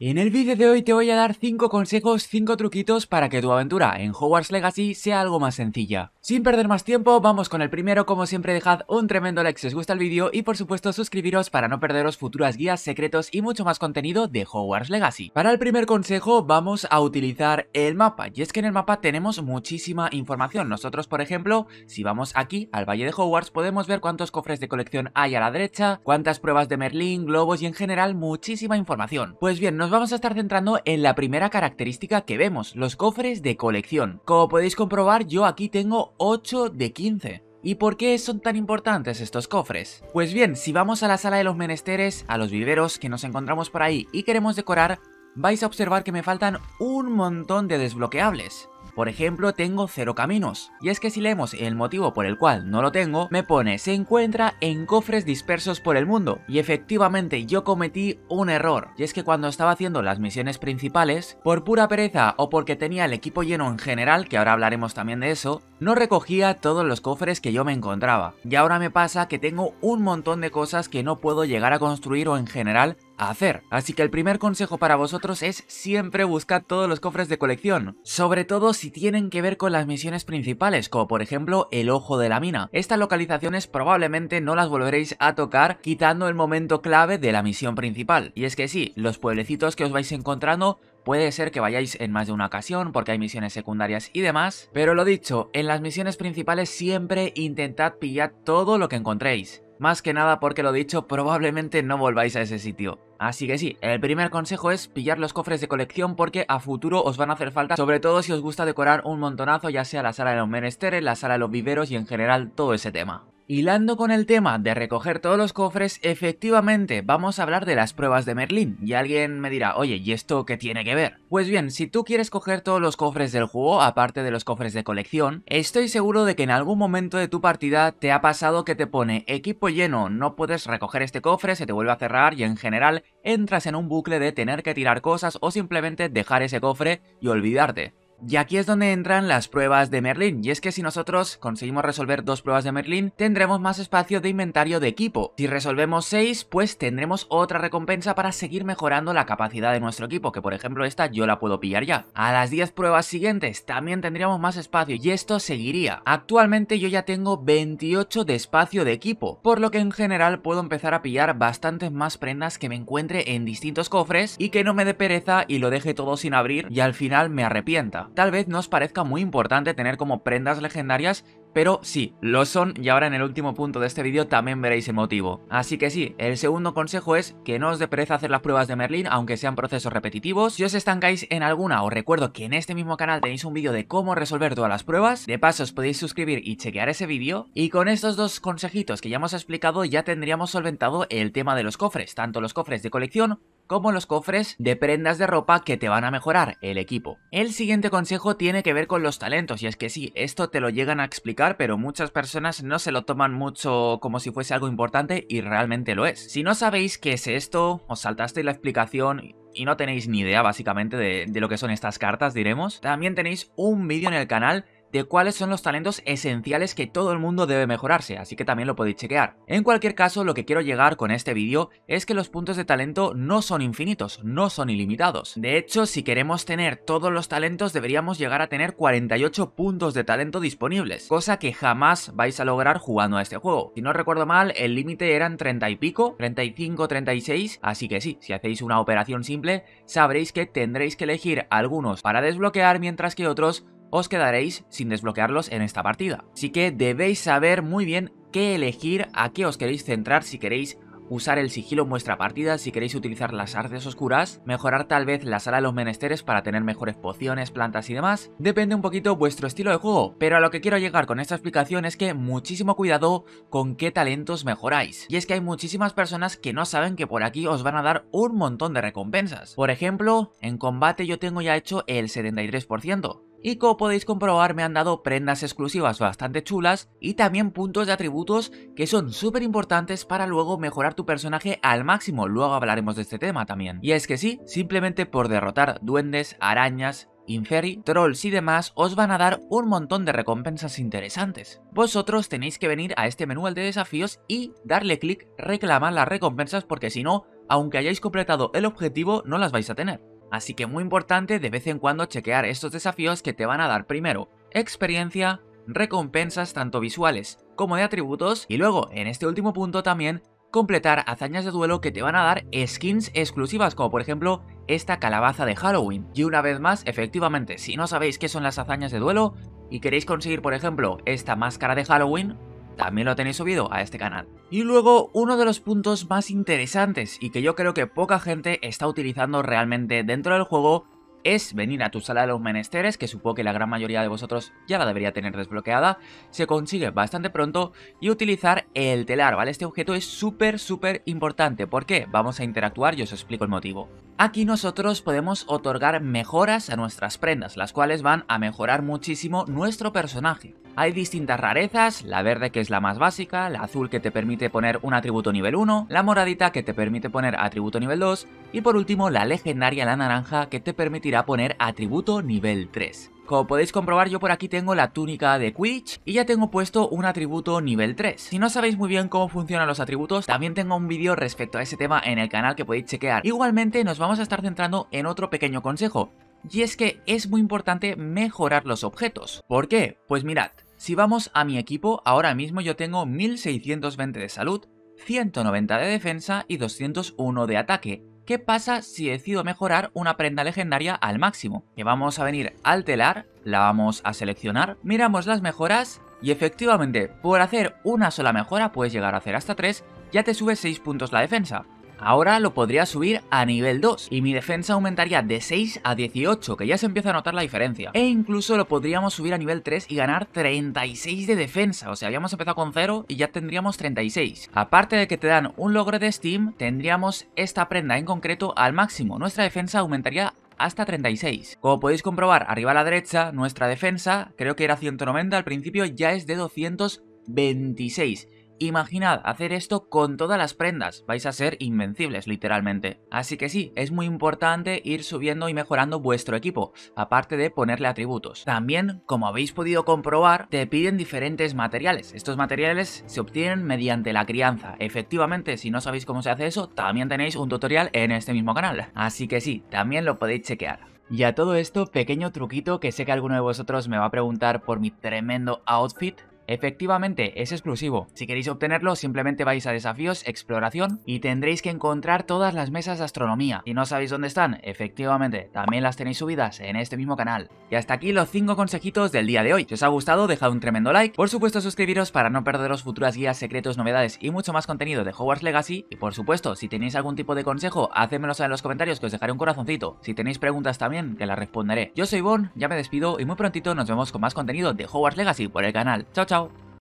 En el vídeo de hoy te voy a dar 5 consejos, 5 truquitos para que tu aventura en Hogwarts Legacy sea algo más sencilla. Sin perder más tiempo, vamos con el primero, como siempre dejad un tremendo like si os gusta el vídeo y por supuesto suscribiros para no perderos futuras guías, secretos y mucho más contenido de Hogwarts Legacy. Para el primer consejo vamos a utilizar el mapa, y es que en el mapa tenemos muchísima información. Nosotros, por ejemplo, si vamos aquí al Valle de Hogwarts podemos ver cuántos cofres de colección hay a la derecha, cuántas pruebas de Merlín, globos y en general muchísima información. Pues bien, no nos vamos a estar centrando en la primera característica que vemos, los cofres de colección. Como podéis comprobar yo aquí tengo 8 de 15. ¿Y por qué son tan importantes estos cofres? Pues bien, si vamos a la sala de los menesteres, a los viveros que nos encontramos por ahí y queremos decorar, vais a observar que me faltan un montón de desbloqueables. Por ejemplo, tengo cero caminos. Y es que si leemos el motivo por el cual no lo tengo, me pone se encuentra en cofres dispersos por el mundo. Y efectivamente yo cometí un error. Y es que cuando estaba haciendo las misiones principales, por pura pereza o porque tenía el equipo lleno en general, que ahora hablaremos también de eso, no recogía todos los cofres que yo me encontraba, y ahora me pasa que tengo un montón de cosas que no puedo llegar a construir o en general a hacer. Así que el primer consejo para vosotros es siempre buscar todos los cofres de colección, sobre todo si tienen que ver con las misiones principales, como por ejemplo el ojo de la mina. Estas localizaciones probablemente no las volveréis a tocar quitando el momento clave de la misión principal. Y es que sí, los pueblecitos que os vais encontrando Puede ser que vayáis en más de una ocasión porque hay misiones secundarias y demás, pero lo dicho, en las misiones principales siempre intentad pillar todo lo que encontréis. Más que nada porque lo dicho, probablemente no volváis a ese sitio. Así que sí, el primer consejo es pillar los cofres de colección porque a futuro os van a hacer falta, sobre todo si os gusta decorar un montonazo, ya sea la sala de los menesteres, la sala de los viveros y en general todo ese tema. Hilando con el tema de recoger todos los cofres, efectivamente vamos a hablar de las pruebas de Merlín, y alguien me dirá, oye, ¿y esto qué tiene que ver? Pues bien, si tú quieres coger todos los cofres del juego, aparte de los cofres de colección, estoy seguro de que en algún momento de tu partida te ha pasado que te pone equipo lleno, no puedes recoger este cofre, se te vuelve a cerrar y en general entras en un bucle de tener que tirar cosas o simplemente dejar ese cofre y olvidarte. Y aquí es donde entran las pruebas de Merlin, y es que si nosotros conseguimos resolver dos pruebas de Merlin, tendremos más espacio de inventario de equipo. Si resolvemos seis, pues tendremos otra recompensa para seguir mejorando la capacidad de nuestro equipo, que por ejemplo esta yo la puedo pillar ya. A las 10 pruebas siguientes también tendríamos más espacio, y esto seguiría. Actualmente yo ya tengo 28 de espacio de equipo, por lo que en general puedo empezar a pillar bastantes más prendas que me encuentre en distintos cofres, y que no me dé pereza y lo deje todo sin abrir, y al final me arrepienta. Tal vez no os parezca muy importante tener como prendas legendarias pero sí, lo son y ahora en el último punto de este vídeo también veréis el motivo. Así que sí, el segundo consejo es que no os dé hacer las pruebas de Merlin aunque sean procesos repetitivos. Si os estancáis en alguna, os recuerdo que en este mismo canal tenéis un vídeo de cómo resolver todas las pruebas. De paso os podéis suscribir y chequear ese vídeo. Y con estos dos consejitos que ya hemos explicado ya tendríamos solventado el tema de los cofres, tanto los cofres de colección como los cofres de prendas de ropa que te van a mejorar el equipo. El siguiente consejo tiene que ver con los talentos y es que sí, esto te lo llegan a explicar pero muchas personas no se lo toman mucho como si fuese algo importante y realmente lo es. Si no sabéis qué es esto, os saltasteis la explicación y no tenéis ni idea básicamente de, lo que son estas cartas, diremos. También tenéis un vídeo en el canal de cuáles son los talentos esenciales que todo el mundo debe mejorarse, así que también lo podéis chequear. En cualquier caso, lo que quiero llegar con este vídeo es que los puntos de talento no son infinitos, no son ilimitados. De hecho, si queremos tener todos los talentos, deberíamos llegar a tener 48 puntos de talento disponibles, cosa que jamás vais a lograr jugando a este juego. Si no recuerdo mal, el límite eran 30 y pico, 35, 36, así que sí, si hacéis una operación simple, sabréis que tendréis que elegir algunos para desbloquear mientras que otros os quedaréis sin desbloquearlos en esta partida. Así que debéis saber muy bien qué elegir, a qué os queréis centrar si queréis usar el sigilo en vuestra partida si queréis utilizar las artes oscuras, mejorar tal vez la sala de los menesteres para tener mejores pociones, plantas y demás. Depende un poquito vuestro estilo de juego, pero a lo que quiero llegar con esta explicación es que muchísimo cuidado con qué talentos mejoráis. Y es que hay muchísimas personas que no saben que por aquí os van a dar un montón de recompensas. Por ejemplo, en combate yo tengo ya hecho el 73% y como podéis comprobar me han dado prendas exclusivas bastante chulas y también puntos de atributos que son súper importantes para luego mejorar tu personaje al máximo, luego hablaremos de este tema también. Y es que sí, simplemente por derrotar duendes, arañas, Inferi, trolls y demás os van a dar un montón de recompensas interesantes. Vosotros tenéis que venir a este menú de desafíos y darle clic reclamar las recompensas porque si no, aunque hayáis completado el objetivo no las vais a tener. Así que muy importante de vez en cuando chequear estos desafíos que te van a dar primero experiencia, recompensas tanto visuales como de atributos y luego en este último punto también completar hazañas de duelo que te van a dar skins exclusivas como por ejemplo esta calabaza de Halloween. Y una vez más, efectivamente, si no sabéis qué son las hazañas de duelo y queréis conseguir por ejemplo esta máscara de Halloween, también lo tenéis subido a este canal. Y luego, uno de los puntos más interesantes y que yo creo que poca gente está utilizando realmente dentro del juego es venir a tu sala de los menesteres, que supongo que la gran mayoría de vosotros ya la debería tener desbloqueada, se consigue bastante pronto, y utilizar el telar, ¿vale? Este objeto es súper, súper importante. ¿Por qué? Vamos a interactuar y os explico el motivo. Aquí nosotros podemos otorgar mejoras a nuestras prendas, las cuales van a mejorar muchísimo nuestro personaje. Hay distintas rarezas, la verde que es la más básica, la azul que te permite poner un atributo nivel 1, la moradita que te permite poner atributo nivel 2 y por último la legendaria la naranja que te permitirá poner atributo nivel 3. Como podéis comprobar yo por aquí tengo la túnica de Quidditch y ya tengo puesto un atributo nivel 3. Si no sabéis muy bien cómo funcionan los atributos, también tengo un vídeo respecto a ese tema en el canal que podéis chequear. Igualmente nos vamos a estar centrando en otro pequeño consejo, y es que es muy importante mejorar los objetos. ¿Por qué? Pues mirad, si vamos a mi equipo, ahora mismo yo tengo 1620 de salud, 190 de defensa y 201 de ataque. ¿Qué pasa si decido mejorar una prenda legendaria al máximo? Que vamos a venir al telar, la vamos a seleccionar, miramos las mejoras y efectivamente por hacer una sola mejora puedes llegar a hacer hasta 3 ya te sube 6 puntos la defensa. Ahora lo podría subir a nivel 2 y mi defensa aumentaría de 6 a 18, que ya se empieza a notar la diferencia. E incluso lo podríamos subir a nivel 3 y ganar 36 de defensa, o sea, habíamos empezado con 0 y ya tendríamos 36. Aparte de que te dan un logro de Steam, tendríamos esta prenda en concreto al máximo. Nuestra defensa aumentaría hasta 36. Como podéis comprobar, arriba a la derecha, nuestra defensa, creo que era 190 al principio, ya es de 226. Imaginad hacer esto con todas las prendas, vais a ser invencibles literalmente. Así que sí, es muy importante ir subiendo y mejorando vuestro equipo, aparte de ponerle atributos. También, como habéis podido comprobar, te piden diferentes materiales. Estos materiales se obtienen mediante la crianza. Efectivamente, si no sabéis cómo se hace eso, también tenéis un tutorial en este mismo canal. Así que sí, también lo podéis chequear. Y a todo esto, pequeño truquito que sé que alguno de vosotros me va a preguntar por mi tremendo outfit, Efectivamente, es exclusivo. Si queréis obtenerlo, simplemente vais a desafíos, exploración y tendréis que encontrar todas las mesas de astronomía. Y no sabéis dónde están, efectivamente, también las tenéis subidas en este mismo canal. Y hasta aquí los 5 consejitos del día de hoy. Si os ha gustado, dejad un tremendo like. Por supuesto, suscribiros para no perderos futuras guías, secretos, novedades y mucho más contenido de Hogwarts Legacy. Y por supuesto, si tenéis algún tipo de consejo, hacedmelo saber en los comentarios que os dejaré un corazoncito. Si tenéis preguntas también, que las responderé. Yo soy Bon, ya me despido y muy prontito nos vemos con más contenido de Hogwarts Legacy por el canal. Chao, chao. chao